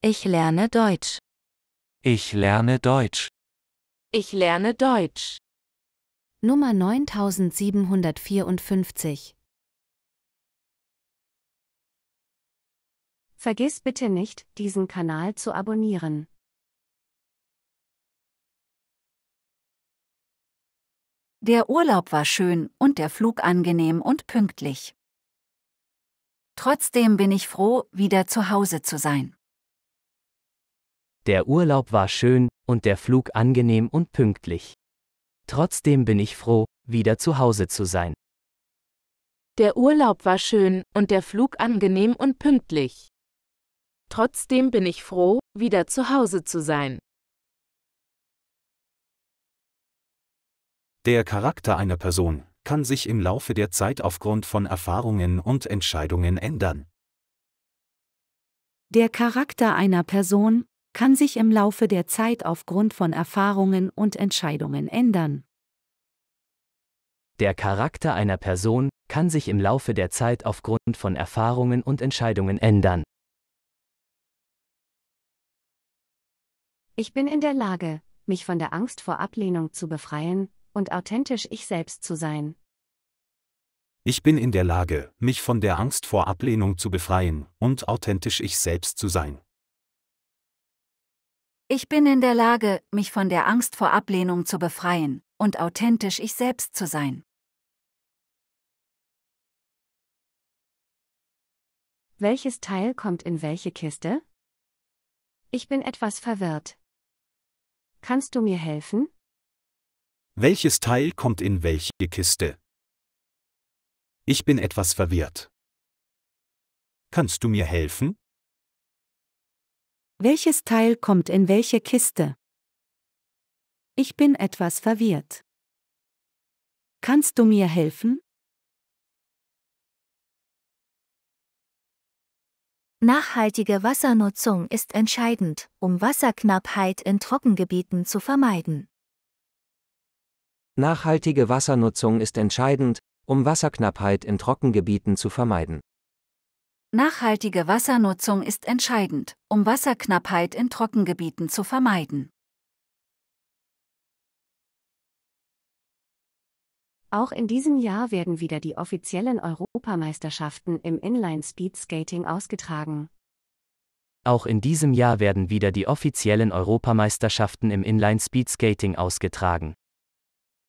Ich lerne Deutsch. Ich lerne Deutsch. Ich lerne Deutsch. Nummer 9754. Vergiss bitte nicht, diesen Kanal zu abonnieren. Der Urlaub war schön und der Flug angenehm und pünktlich. Trotzdem bin ich froh, wieder zu Hause zu sein. Der Urlaub war schön und der Flug angenehm und pünktlich. Trotzdem bin ich froh, wieder zu Hause zu sein. Der Urlaub war schön und der Flug angenehm und pünktlich. Trotzdem bin ich froh, wieder zu Hause zu sein. Der Charakter einer Person kann sich im Laufe der Zeit aufgrund von Erfahrungen und Entscheidungen ändern. Der Charakter einer Person kann sich im Laufe der Zeit aufgrund von Erfahrungen und Entscheidungen ändern. Der Charakter einer Person kann sich im Laufe der Zeit aufgrund von Erfahrungen und Entscheidungen ändern. Ich bin in der Lage, mich von der Angst vor Ablehnung zu befreien und authentisch ich selbst zu sein. Ich bin in der Lage, mich von der Angst vor Ablehnung zu befreien und authentisch ich selbst zu sein. Ich bin in der Lage, mich von der Angst vor Ablehnung zu befreien und authentisch ich selbst zu sein. Welches Teil kommt in welche Kiste? Ich bin etwas verwirrt. Kannst du mir helfen? Welches Teil kommt in welche Kiste? Ich bin etwas verwirrt. Kannst du mir helfen? Welches Teil kommt in welche Kiste? Ich bin etwas verwirrt. Kannst du mir helfen? Nachhaltige Wassernutzung ist entscheidend, um Wasserknappheit in Trockengebieten zu vermeiden. Nachhaltige Wassernutzung ist entscheidend, um Wasserknappheit in Trockengebieten zu vermeiden. Nachhaltige Wassernutzung ist entscheidend, um Wasserknappheit in Trockengebieten zu vermeiden. Auch in diesem Jahr werden wieder die offiziellen Europameisterschaften im Inline Speed Skating ausgetragen. Auch in diesem Jahr werden wieder die offiziellen Europameisterschaften im Inline Speed Skating ausgetragen.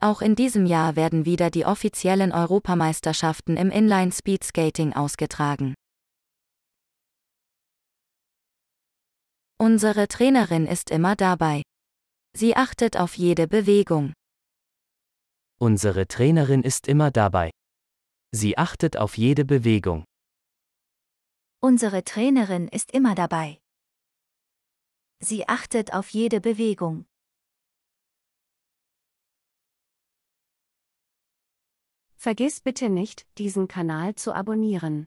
Auch in diesem Jahr werden wieder die offiziellen Europameisterschaften im Inline Speed Skating ausgetragen. Unsere Trainerin ist immer dabei. Sie achtet auf jede Bewegung. Unsere Trainerin ist immer dabei. Sie achtet auf jede Bewegung. Unsere Trainerin ist immer dabei. Sie achtet auf jede Bewegung. Vergiss bitte nicht, diesen Kanal zu abonnieren.